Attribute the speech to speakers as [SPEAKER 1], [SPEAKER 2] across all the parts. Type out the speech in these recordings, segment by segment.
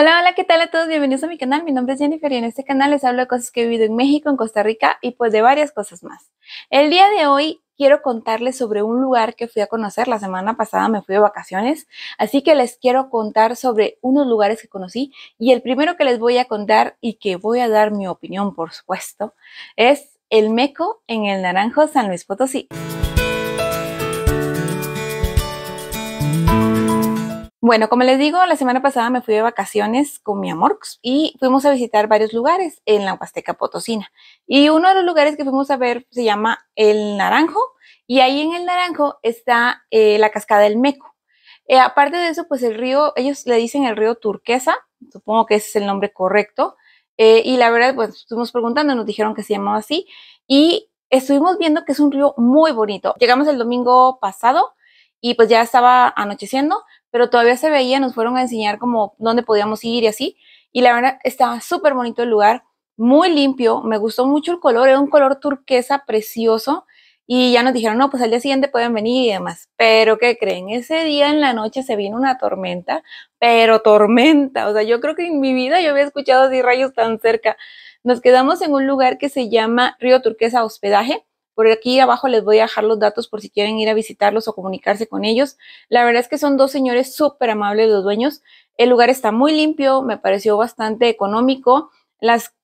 [SPEAKER 1] Hola, hola, ¿qué tal a todos? Bienvenidos a mi canal. Mi nombre es Jennifer y en este canal les hablo de cosas que he vivido en México, en Costa Rica y pues de varias cosas más. El día de hoy quiero contarles sobre un lugar que fui a conocer. La semana pasada me fui de vacaciones, así que les quiero contar sobre unos lugares que conocí y el primero que les voy a contar y que voy a dar mi opinión, por supuesto, es el Meco en el Naranjo San Luis Potosí. Bueno, como les digo, la semana pasada me fui de vacaciones con mi amor y fuimos a visitar varios lugares en la Huasteca Potosina. Y uno de los lugares que fuimos a ver se llama El Naranjo y ahí en El Naranjo está eh, la cascada del Meco. Eh, aparte de eso, pues el río, ellos le dicen el río turquesa, supongo que ese es el nombre correcto. Eh, y la verdad, pues estuvimos preguntando, nos dijeron que se llamaba así y estuvimos viendo que es un río muy bonito. Llegamos el domingo pasado y pues ya estaba anocheciendo, pero todavía se veía, nos fueron a enseñar como dónde podíamos ir y así. Y la verdad, estaba súper bonito el lugar, muy limpio, me gustó mucho el color, era un color turquesa precioso. Y ya nos dijeron, no, pues al día siguiente pueden venir y demás. Pero, ¿qué creen? Ese día en la noche se vino una tormenta, pero tormenta. O sea, yo creo que en mi vida yo había escuchado así rayos tan cerca. Nos quedamos en un lugar que se llama Río Turquesa Hospedaje por aquí abajo les voy a dejar los datos por si quieren ir a visitarlos o comunicarse con ellos. La verdad es que son dos señores súper amables los dueños. El lugar está muy limpio, me pareció bastante económico. Las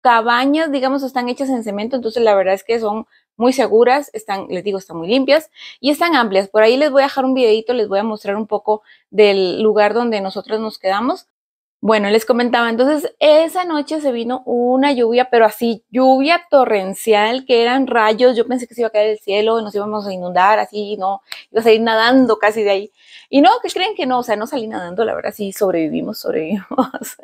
[SPEAKER 1] cabañas, digamos, están hechas en cemento, entonces la verdad es que son muy seguras, están, les digo, están muy limpias y están amplias. Por ahí les voy a dejar un videito, les voy a mostrar un poco del lugar donde nosotros nos quedamos. Bueno, les comentaba, entonces esa noche se vino una lluvia, pero así lluvia torrencial, que eran rayos, yo pensé que se iba a caer el cielo, nos íbamos a inundar, así, no, iba a salir nadando casi de ahí. Y no, que creen que no, o sea, no salí nadando, la verdad, sí, sobrevivimos, sobrevivimos,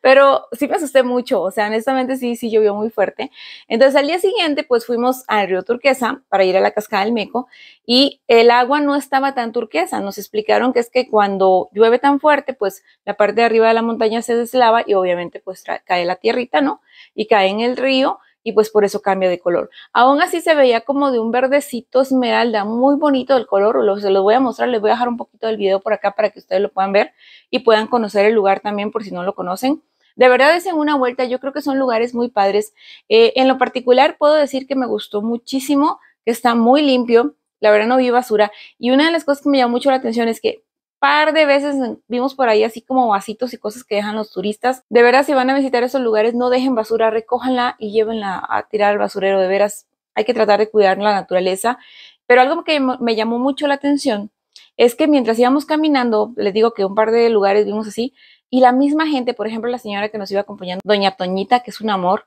[SPEAKER 1] pero sí me asusté mucho, o sea, honestamente sí, sí llovió muy fuerte. Entonces al día siguiente, pues fuimos al río Turquesa para ir a la cascada del Meco y el agua no estaba tan turquesa, nos explicaron que es que cuando llueve tan fuerte, pues la parte de arriba de la montaña, se deslava y obviamente pues cae la tierrita, ¿no? Y cae en el río y pues por eso cambia de color. Aún así se veía como de un verdecito esmeralda, muy bonito el color, lo, se los voy a mostrar, les voy a dejar un poquito del video por acá para que ustedes lo puedan ver y puedan conocer el lugar también por si no lo conocen. De verdad es en una vuelta, yo creo que son lugares muy padres. Eh, en lo particular puedo decir que me gustó muchísimo, que está muy limpio, la verdad no vi basura. Y una de las cosas que me llamó mucho la atención es que par de veces vimos por ahí así como vasitos y cosas que dejan los turistas. De veras, si van a visitar esos lugares, no dejen basura, recójanla y llévenla a tirar al basurero. De veras, hay que tratar de cuidar la naturaleza. Pero algo que me llamó mucho la atención es que mientras íbamos caminando, les digo que un par de lugares vimos así, y la misma gente, por ejemplo, la señora que nos iba acompañando, doña Toñita, que es un amor,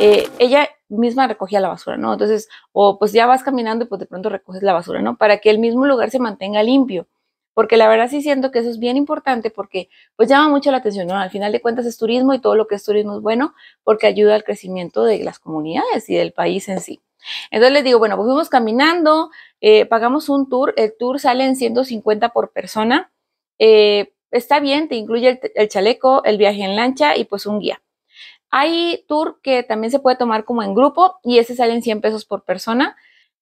[SPEAKER 1] eh, ella misma recogía la basura, ¿no? Entonces, o pues ya vas caminando y pues de pronto recoges la basura, ¿no? Para que el mismo lugar se mantenga limpio porque la verdad sí siento que eso es bien importante porque pues llama mucho la atención, ¿no? Al final de cuentas es turismo y todo lo que es turismo es bueno porque ayuda al crecimiento de las comunidades y del país en sí. Entonces les digo, bueno, pues fuimos caminando, eh, pagamos un tour, el tour sale en 150 por persona, eh, está bien, te incluye el, el chaleco, el viaje en lancha y pues un guía. Hay tour que también se puede tomar como en grupo y ese sale en 100 pesos por persona.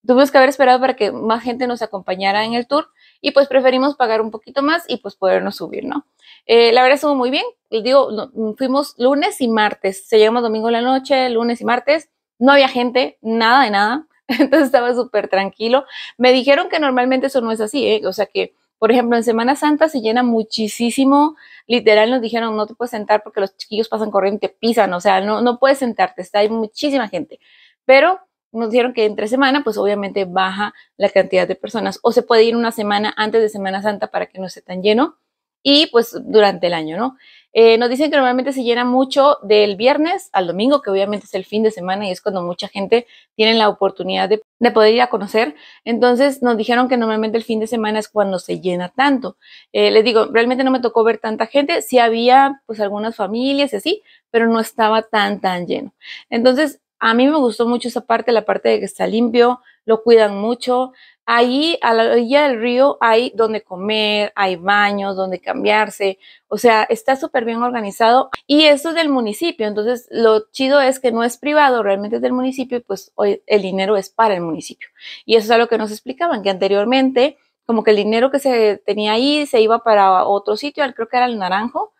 [SPEAKER 1] Tuvimos que haber esperado para que más gente nos acompañara en el tour, y pues preferimos pagar un poquito más y pues podernos subir, ¿no? Eh, la verdad estuvo muy bien, les digo, fuimos lunes y martes, se llegamos domingo en la noche, lunes y martes, no había gente, nada de nada, entonces estaba súper tranquilo. Me dijeron que normalmente eso no es así, ¿eh? o sea que, por ejemplo, en Semana Santa se llena muchísimo, literal nos dijeron no te puedes sentar porque los chiquillos pasan corriendo y te pisan, o sea, no, no puedes sentarte, está, hay muchísima gente, pero nos dijeron que entre semana, pues obviamente baja la cantidad de personas. O se puede ir una semana antes de Semana Santa para que no esté tan lleno. Y pues durante el año, ¿no? Eh, nos dicen que normalmente se llena mucho del viernes al domingo, que obviamente es el fin de semana y es cuando mucha gente tiene la oportunidad de, poder ir a conocer. Entonces nos dijeron que normalmente el fin de semana es cuando se llena tanto. Eh, les digo, realmente no me tocó ver tanta gente. Sí había pues algunas familias y así, pero no estaba tan, tan lleno. Entonces a mí me gustó mucho esa parte, la parte de que está limpio, lo cuidan mucho. Ahí a la orilla del río hay donde comer, hay baños, donde cambiarse. O sea, está súper bien organizado. Y eso es del municipio. Entonces, lo chido es que no es privado, realmente es del municipio y pues hoy el dinero es para el municipio. Y eso es lo que nos explicaban, que anteriormente como que el dinero que se tenía ahí se iba para otro sitio, creo que era el Naranjo,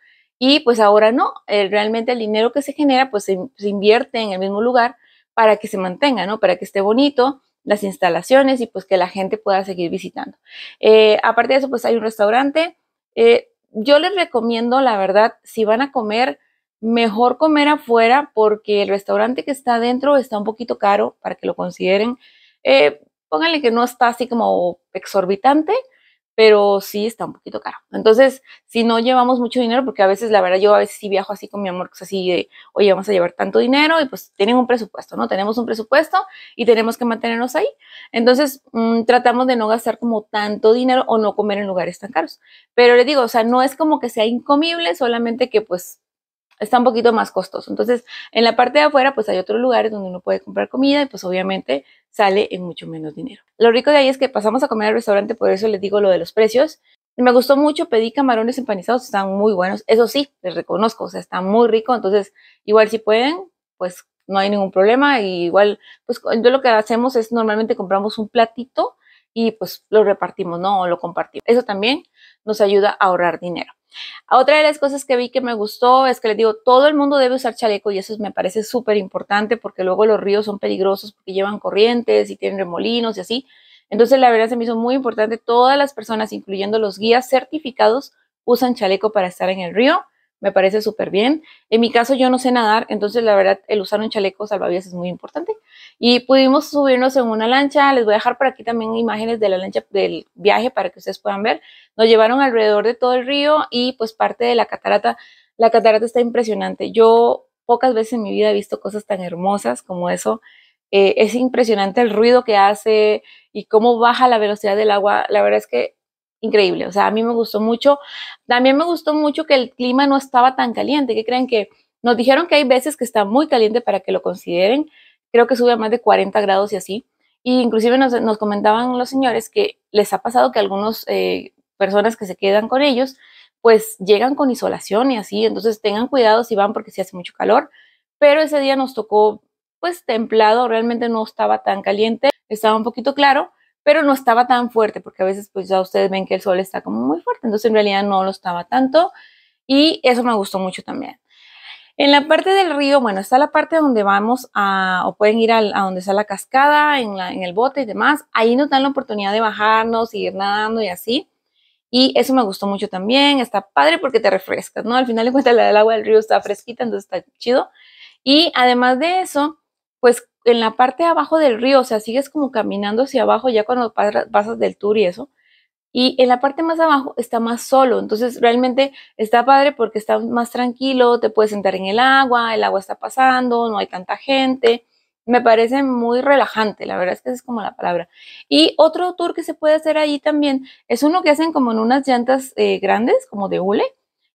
[SPEAKER 1] y pues ahora no, realmente el dinero que se genera pues se, invierte en el mismo lugar para que se mantenga, ¿no? Para que esté bonito las instalaciones y pues que la gente pueda seguir visitando. Eh, aparte de eso, pues hay un restaurante. Eh, yo les recomiendo, la verdad, si van a comer, mejor comer afuera porque el restaurante que está adentro está un poquito caro para que lo consideren. Eh, pónganle que no está así como exorbitante, pero sí está un poquito caro. Entonces, si no llevamos mucho dinero, porque a veces, la verdad, yo a veces sí viajo así con mi amor, que es así de, oye, vamos a llevar tanto dinero y pues tienen un presupuesto, ¿no? Tenemos un presupuesto y tenemos que mantenernos ahí. Entonces, mm, tratamos de no gastar como tanto dinero o no comer en lugares tan caros. Pero le digo, o sea, no es como que sea incomible, solamente que pues está un poquito más costoso. Entonces, en la parte de afuera, pues hay otros lugares donde uno puede comprar comida y pues obviamente sale en mucho menos dinero. Lo rico de ahí es que pasamos a comer al restaurante, por eso les digo lo de los precios. Me gustó mucho, pedí camarones empanizados, están muy buenos. Eso sí, les reconozco, o sea, está muy rico. Entonces, igual si pueden, pues no hay ningún problema. Y igual, pues yo lo que hacemos es normalmente compramos un platito y pues lo repartimos, ¿no? O lo compartimos. Eso también nos ayuda a ahorrar dinero. Otra de las cosas que vi que me gustó es que les digo, todo el mundo debe usar chaleco y eso me parece súper importante porque luego los ríos son peligrosos porque llevan corrientes y tienen remolinos y así. Entonces la verdad se me hizo muy importante, todas las personas, incluyendo los guías certificados, usan chaleco para estar en el río me parece súper bien. En mi caso yo no sé nadar, entonces la verdad el usar un chaleco salvavidas es muy importante. Y pudimos subirnos en una lancha, les voy a dejar por aquí también imágenes de la lancha del viaje para que ustedes puedan ver. Nos llevaron alrededor de todo el río y pues parte de la catarata. La catarata está impresionante. Yo pocas veces en mi vida he visto cosas tan hermosas como eso. Eh, es impresionante el ruido que hace y cómo baja la velocidad del agua. La verdad es que increíble. O sea, a mí me gustó mucho. También me gustó mucho que el clima no estaba tan caliente. ¿Qué creen que? Nos dijeron que hay veces que está muy caliente para que lo consideren. Creo que sube a más de 40 grados y así. Y inclusive nos, comentaban los señores que les ha pasado que algunas eh, personas que se quedan con ellos, pues llegan con isolación y así. Entonces tengan cuidado si van porque si hace mucho calor. Pero ese día nos tocó pues templado, realmente no estaba tan caliente, estaba un poquito claro pero no estaba tan fuerte porque a veces pues ya ustedes ven que el sol está como muy fuerte, entonces en realidad no lo estaba tanto y eso me gustó mucho también. En la parte del río, bueno, está la parte donde vamos a, o pueden ir a, donde está la cascada, en, el bote y demás. Ahí nos dan la oportunidad de bajarnos, y ir nadando y así. Y eso me gustó mucho también. Está padre porque te refrescas, ¿no? Al final de cuentas, del agua del río está fresquita, entonces está chido. Y además de eso, pues en la parte de abajo del río, o sea, sigues como caminando hacia abajo ya cuando pasas del tour y eso. Y en la parte más abajo está más solo, entonces realmente está padre porque está más tranquilo, te puedes sentar en el agua, el agua está pasando, no hay tanta gente. Me parece muy relajante, la verdad es que es como la palabra. Y otro tour que se puede hacer allí también es uno que hacen como en unas llantas eh, grandes, como de hule,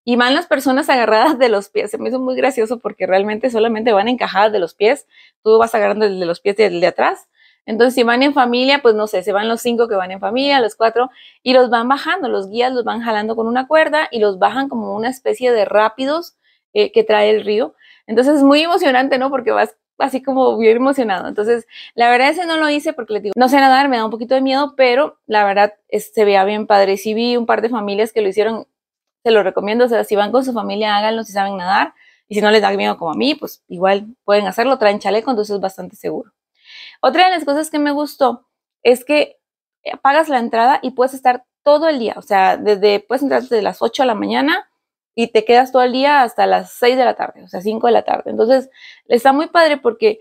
[SPEAKER 1] y van las personas agarradas de los pies. Se me hizo muy gracioso porque realmente solamente van encajadas de los pies. Tú vas agarrando el de los pies desde de atrás. Entonces, si van en familia, pues no sé, se van los cinco que van en familia, los cuatro, y los van bajando, los guías los van jalando con una cuerda y los bajan como una especie de rápidos eh, que trae el río. Entonces, es muy emocionante, ¿no? Porque vas así como bien emocionado. Entonces, la verdad que no lo hice porque les digo, no sé nadar, me da un poquito de miedo, pero la verdad se veía bien padre. Sí vi un par de familias que lo hicieron se lo recomiendo, o sea, si van con su familia, háganlo si saben nadar, y si no les da miedo como a mí, pues igual pueden hacerlo, traen chaleco, entonces es bastante seguro. Otra de las cosas que me gustó es que eh, pagas la entrada y puedes estar todo el día, o sea, desde, puedes entrar desde las 8 de la mañana y te quedas todo el día hasta las 6 de la tarde, o sea, 5 de la tarde. Entonces, está muy padre porque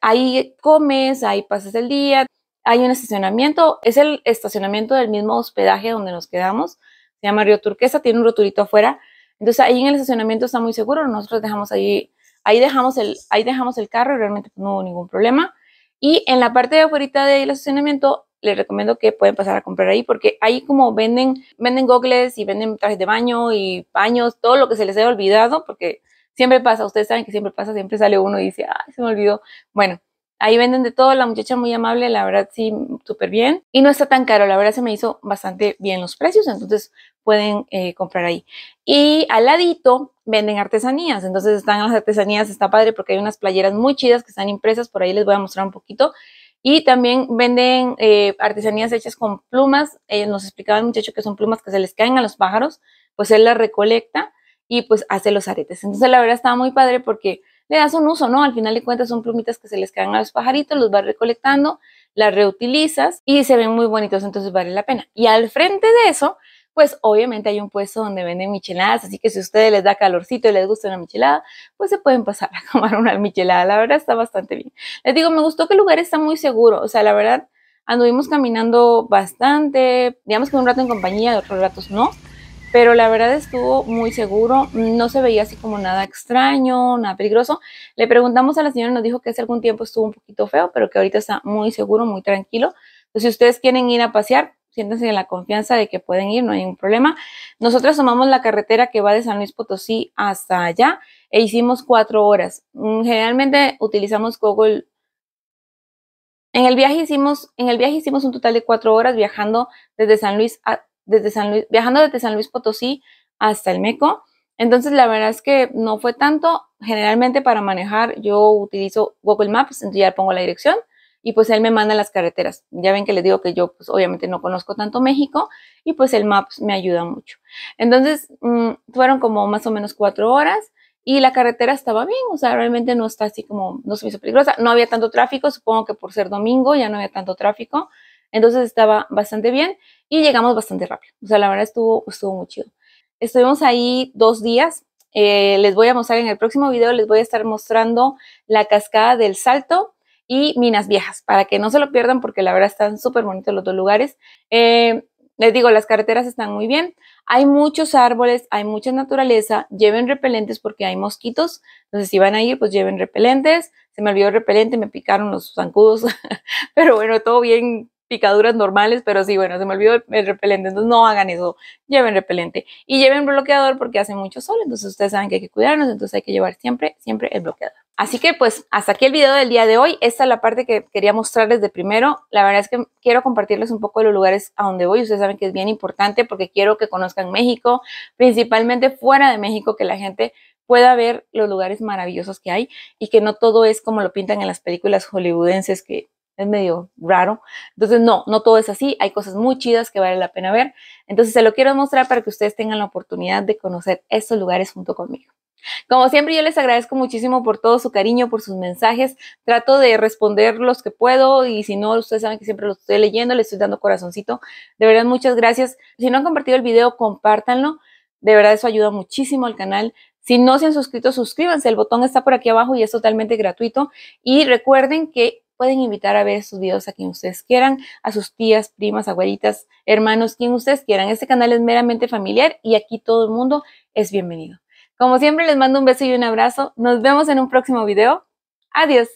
[SPEAKER 1] ahí comes, ahí pasas el día, hay un estacionamiento, es el estacionamiento del mismo hospedaje donde nos quedamos, llama Río Turquesa, tiene un roturito afuera. Entonces ahí en el estacionamiento está muy seguro, nosotros dejamos ahí, ahí dejamos el, ahí dejamos el carro y realmente pues, no hubo ningún problema. Y en la parte de afuera del estacionamiento les recomiendo que pueden pasar a comprar ahí porque ahí como venden, venden gogles y venden trajes de baño y paños, todo lo que se les haya olvidado porque siempre pasa, ustedes saben que siempre pasa, siempre sale uno y dice, ay, se me olvidó. Bueno, Ahí venden de todo, la muchacha muy amable, la verdad sí, súper bien. Y no está tan caro, la verdad se me hizo bastante bien los precios, entonces pueden eh, comprar ahí. Y al ladito venden artesanías, entonces están las artesanías, está padre porque hay unas playeras muy chidas que están impresas, por ahí les voy a mostrar un poquito. Y también venden eh, artesanías hechas con plumas. Eh, nos explicaba el muchacho que son plumas que se les caen a los pájaros, pues él las recolecta y pues hace los aretes. Entonces la verdad estaba muy padre porque le das un uso, ¿no? Al final de cuentas son plumitas que se les caen a los pajaritos, los vas recolectando, las reutilizas y se ven muy bonitos, entonces vale la pena. Y al frente de eso, pues obviamente hay un puesto donde venden micheladas, así que si a ustedes les da calorcito y les gusta una michelada, pues se pueden pasar a tomar una michelada, la verdad está bastante bien. Les digo, me gustó que el lugar está muy seguro, o sea, la verdad anduvimos caminando bastante, digamos que un rato en compañía, otros ratos no, pero la verdad estuvo muy seguro, no se veía así como nada extraño, nada peligroso. Le preguntamos a la señora, nos dijo que hace algún tiempo estuvo un poquito feo, pero que ahorita está muy seguro, muy tranquilo. Entonces, si ustedes quieren ir a pasear, siéntense en la confianza de que pueden ir, no hay ningún problema. Nosotros tomamos la carretera que va de San Luis Potosí hasta allá e hicimos cuatro horas. Mm, generalmente utilizamos Google. En el viaje hicimos, en el viaje hicimos un total de cuatro horas viajando desde San Luis a desde San Luis, viajando desde San Luis Potosí hasta el Meco. Entonces, la verdad es que no fue tanto. Generalmente para manejar yo utilizo Google Maps, entonces ya pongo la dirección y pues él me manda las carreteras. Ya ven que les digo que yo pues obviamente no conozco tanto México y pues el Maps me ayuda mucho. Entonces, mm, fueron como más o menos cuatro horas y la carretera estaba bien, o sea, realmente no está así como, no se me hizo peligrosa. No había tanto tráfico, supongo que por ser domingo ya no había tanto tráfico. Entonces estaba bastante bien y llegamos bastante rápido. O sea, la verdad estuvo, estuvo muy chido. Estuvimos ahí dos días. Eh, les voy a mostrar en el próximo video, les voy a estar mostrando la cascada del Salto y Minas Viejas, para que no se lo pierdan porque la verdad están súper bonitos los dos lugares. Eh, les digo, las carreteras están muy bien, hay muchos árboles, hay mucha naturaleza, lleven repelentes porque hay mosquitos, entonces si van a ir, pues lleven repelentes, se me olvidó el repelente, me picaron los zancudos, pero bueno, todo bien picaduras normales, pero sí, bueno, se me olvidó el, repelente, entonces no hagan eso, lleven repelente y lleven bloqueador porque hace mucho sol, entonces ustedes saben que hay que cuidarnos, entonces hay que llevar siempre, siempre el bloqueador. Así que pues hasta aquí el video del día de hoy, esta es la parte que quería mostrarles de primero, la verdad es que quiero compartirles un poco de los lugares a donde voy, ustedes saben que es bien importante porque quiero que conozcan México, principalmente fuera de México, que la gente pueda ver los lugares maravillosos que hay y que no todo es como lo pintan en las películas hollywoodenses que es medio raro. Entonces, no, no todo es así. Hay cosas muy chidas que vale la pena ver. Entonces, se lo quiero mostrar para que ustedes tengan la oportunidad de conocer estos lugares junto conmigo. Como siempre, yo les agradezco muchísimo por todo su cariño, por sus mensajes. Trato de responder los que puedo y si no, ustedes saben que siempre los estoy leyendo, les estoy dando corazoncito. De verdad, muchas gracias. Si no han compartido el video, compártanlo. De verdad, eso ayuda muchísimo al canal. Si no se han suscrito, suscríbanse. El botón está por aquí abajo y es totalmente gratuito. Y recuerden que pueden invitar a ver sus videos a quien ustedes quieran, a sus tías, primas, abuelitas, hermanos, quien ustedes quieran. Este canal es meramente familiar y aquí todo el mundo es bienvenido. Como siempre, les mando un beso y un abrazo. Nos vemos en un próximo video. Adiós.